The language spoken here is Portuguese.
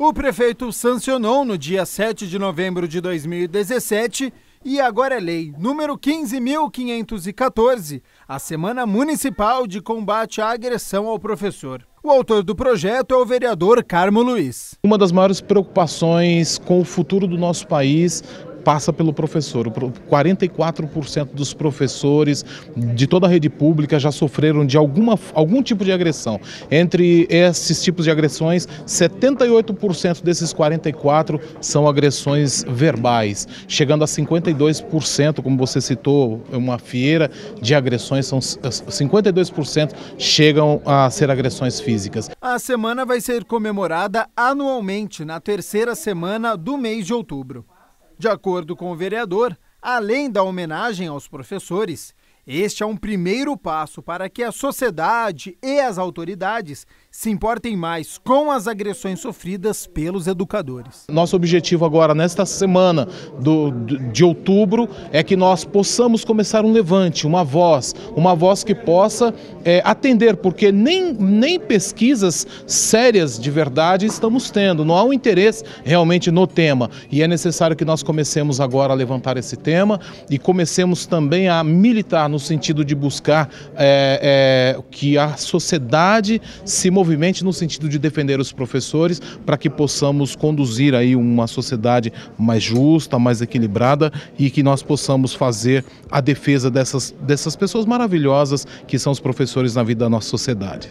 O prefeito sancionou no dia 7 de novembro de 2017 e agora é lei número 15.514, a Semana Municipal de Combate à Agressão ao Professor. O autor do projeto é o vereador Carmo Luiz. Uma das maiores preocupações com o futuro do nosso país passa pelo professor. 44% dos professores de toda a rede pública já sofreram de alguma, algum tipo de agressão. Entre esses tipos de agressões, 78% desses 44 são agressões verbais, chegando a 52%, como você citou, é uma fieira de agressões, são 52% chegam a ser agressões físicas. A semana vai ser comemorada anualmente na terceira semana do mês de outubro. De acordo com o vereador, além da homenagem aos professores, este é um primeiro passo para que a sociedade e as autoridades se importem mais com as agressões sofridas pelos educadores. Nosso objetivo agora, nesta semana do, de outubro, é que nós possamos começar um levante, uma voz, uma voz que possa é, atender, porque nem, nem pesquisas sérias de verdade estamos tendo, não há um interesse realmente no tema. E é necessário que nós comecemos agora a levantar esse tema e comecemos também a militar no no sentido de buscar é, é, que a sociedade se movimente no sentido de defender os professores para que possamos conduzir aí uma sociedade mais justa, mais equilibrada e que nós possamos fazer a defesa dessas, dessas pessoas maravilhosas que são os professores na vida da nossa sociedade.